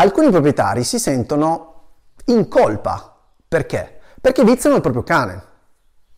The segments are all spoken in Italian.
alcuni proprietari si sentono in colpa. Perché? Perché viziano il proprio cane.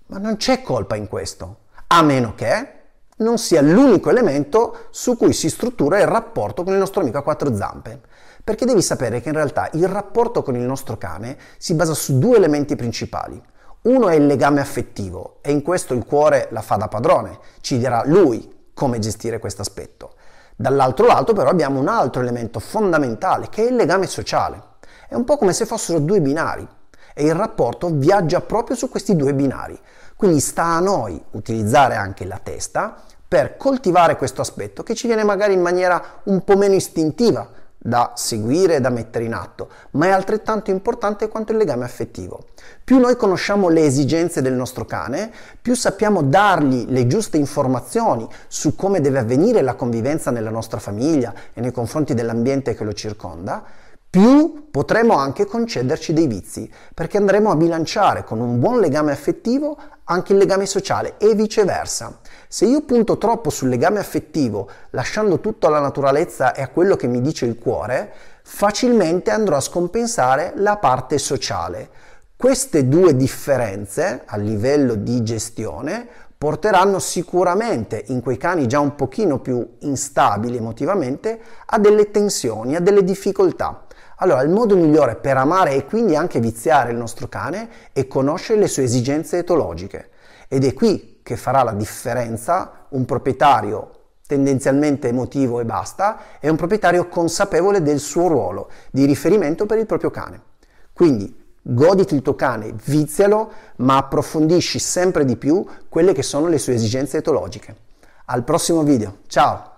Ma non c'è colpa in questo, a meno che non sia l'unico elemento su cui si struttura il rapporto con il nostro amico a quattro zampe. Perché devi sapere che in realtà il rapporto con il nostro cane si basa su due elementi principali. Uno è il legame affettivo e in questo il cuore la fa da padrone, ci dirà lui come gestire questo aspetto. Dall'altro lato però abbiamo un altro elemento fondamentale che è il legame sociale. È un po' come se fossero due binari e il rapporto viaggia proprio su questi due binari. Quindi sta a noi utilizzare anche la testa per coltivare questo aspetto che ci viene magari in maniera un po' meno istintiva, da seguire e da mettere in atto, ma è altrettanto importante quanto il legame affettivo. Più noi conosciamo le esigenze del nostro cane, più sappiamo dargli le giuste informazioni su come deve avvenire la convivenza nella nostra famiglia e nei confronti dell'ambiente che lo circonda, più Potremmo anche concederci dei vizi, perché andremo a bilanciare con un buon legame affettivo anche il legame sociale e viceversa. Se io punto troppo sul legame affettivo, lasciando tutto alla naturalezza e a quello che mi dice il cuore, facilmente andrò a scompensare la parte sociale. Queste due differenze a livello di gestione porteranno sicuramente in quei cani già un pochino più instabili emotivamente a delle tensioni, a delle difficoltà. Allora, il modo migliore per amare e quindi anche viziare il nostro cane è conoscere le sue esigenze etologiche ed è qui che farà la differenza un proprietario tendenzialmente emotivo e basta, è un proprietario consapevole del suo ruolo di riferimento per il proprio cane. Quindi Goditi il tuo cane, vizialo, ma approfondisci sempre di più quelle che sono le sue esigenze etologiche. Al prossimo video, ciao!